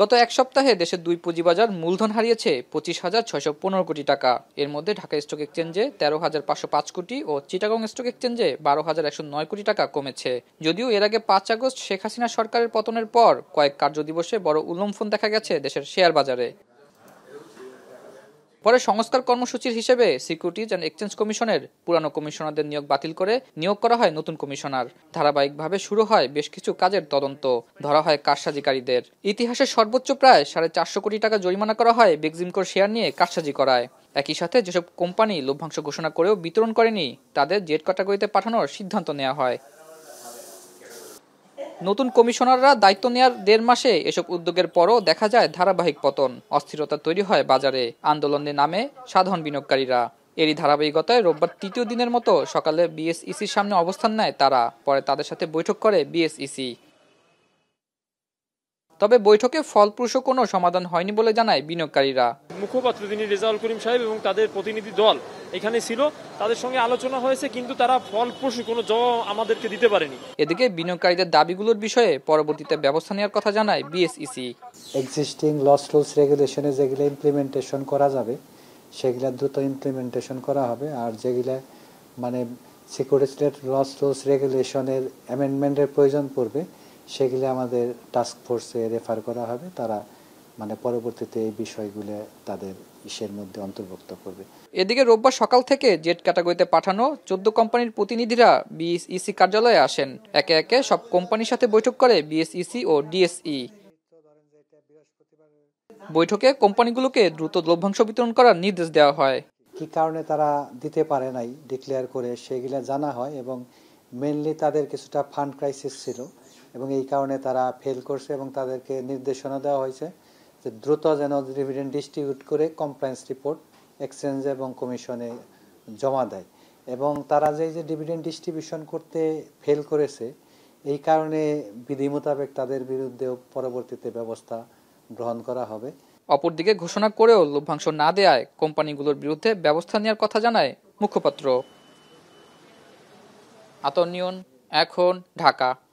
গত এক সপ্তাহে দেশের দুই পুঁজিবাজার মূলধন হারিয়েছে পঁচিশ হাজার ছয়শো পনেরো কোটি টাকা এর মধ্যে ঢাকা স্টক এক্সচেঞ্জে তেরো হাজার পাঁচশো পাঁচ কোটি ও চিটাগং স্টক এক্সচেঞ্জে বারো হাজার একশো নয় কোটি টাকা কমেছে যদিও এর আগে পাঁচ আগস্ট শেখ হাসিনা সরকারের পতনের পর কয়েক কার্য দিবসে বড় উল্লম্ফন দেখা গেছে দেশের শেয়ার বাজারে পরে সংস্কার কর্মসূচির হিসেবে সিকিউরিটিজ অ্যান্ড এক্সচেঞ্জ কমিশনের পুরানো কমিশনারদের নিয়োগ বাতিল করে নিয়োগ করা হয় নতুন কমিশনার ধারাবাহিকভাবে শুরু হয় বেশ কিছু কাজের তদন্ত ধরা হয় কারসাজিকারীদের ইতিহাসে সর্বোচ্চ প্রায় সাড়ে চারশো কোটি টাকা জরিমানা করা হয় বেগজিমকোর শেয়ার নিয়ে কারসাজি করায় একই সাথে যেসব কোম্পানি লভ্যাংশ ঘোষণা করেও বিতরণ করেনি তাদের জেট ক্যাটাগরিতে পাঠানোর সিদ্ধান্ত নেওয়া হয় নতুন কমিশনাররা দায়িত্ব নেয়ার দেড় মাসে এসব উদ্যোগের পরও দেখা যায় ধারাবাহিক পতন অস্থিরতা তৈরি হয় বাজারে আন্দোলনের নামে সাধারণ বিনিয়োগকারীরা এরই ধারাবাহিকতায় রোববার তৃতীয় দিনের মতো সকালে বিএসইসির সামনে অবস্থান নেয় তারা পরে তাদের সাথে বৈঠক করে বিএসইসি তবে বৈঠকে ফলপ্রসূ কোনো সমাধান হয়নি বলে জানায় বিনিয়োগকারীরা মুখপাত্র তিনি রেজাউল করিম সাহেব এবং তাদের প্রতিনিধি দল এখানে ছিল তাদের সঙ্গে আলোচনা হয়েছে কিন্তু তারা ফলপ্রসূ কোনো জবাব আমাদেরকে দিতে পারেনি এদিকে বিনিয়োগকারীদের দাবিগুলোর বিষয়ে পরবর্তীতে ব্যবস্থা নেওয়ার কথা জানায় বিএসইসি এক্সিস্টিং লস রুলস রেগুলেশনে যেগুলো ইমপ্লিমেন্টেশন করা যাবে সেগুলো দ্রুত ইমপ্লিমেন্টেশন করা হবে আর যেগুলো মানে সিকিউরিটি লস রুলস রেগুলেশনের অ্যামেন্ডমেন্টের প্রয়োজন পড়বে সেগুলি আমাদের টাস্ক ফোর্সে রেফার করা হবে তারা মানে পরবর্তীতে এই বিষয়গুলো তাদের ইসের মধ্যে অন্তর্ভুক্ত করবে এদিকে রোববার সকাল থেকে জেট ক্যাটাগরিতে পাঠানো চোদ্দ কোম্পানির প্রতিনিধিরা বিএসইসি কার্যালয়ে আসেন একে একে সব কোম্পানির সাথে বৈঠক করে বিএসইসি ও ডিএসই বৈঠকে কোম্পানিগুলোকে দ্রুত লভ্যাংশ বিতরণ করার নির্দেশ দেওয়া হয় কি কারণে তারা দিতে পারে নাই ডিক্লেয়ার করে সেগুলো জানা হয় এবং মেনলি তাদের কিছুটা ফান্ড ক্রাইসিস ছিল এবং এই কারণে তারা ফেল করছে এবং তাদেরকে নির্দেশনা দেওয়া হয়েছে যে দ্রুত যেন ডিভিডেন্ড ডিস্ট্রিবিউট করে কমপ্লায়েন্স রিপোর্ট এক্সচেঞ্জ এবং কমিশনে জমা দেয় এবং তারা যে যে ডিভিডেন্ড ডিস্ট্রিবিউশন করতে ফেল করেছে এই কারণে বিধি মোতাবেক তাদের বিরুদ্ধেও পরবর্তীতে ব্যবস্থা গ্রহণ করা হবে অপরদিকে ঘোষণা করেও লভ্যাংশ না দেয় কোম্পানিগুলোর বিরুদ্ধে ব্যবস্থা নেওয়ার কথা জানায় মুখপাত্র আতনিয়ন এখন ঢাকা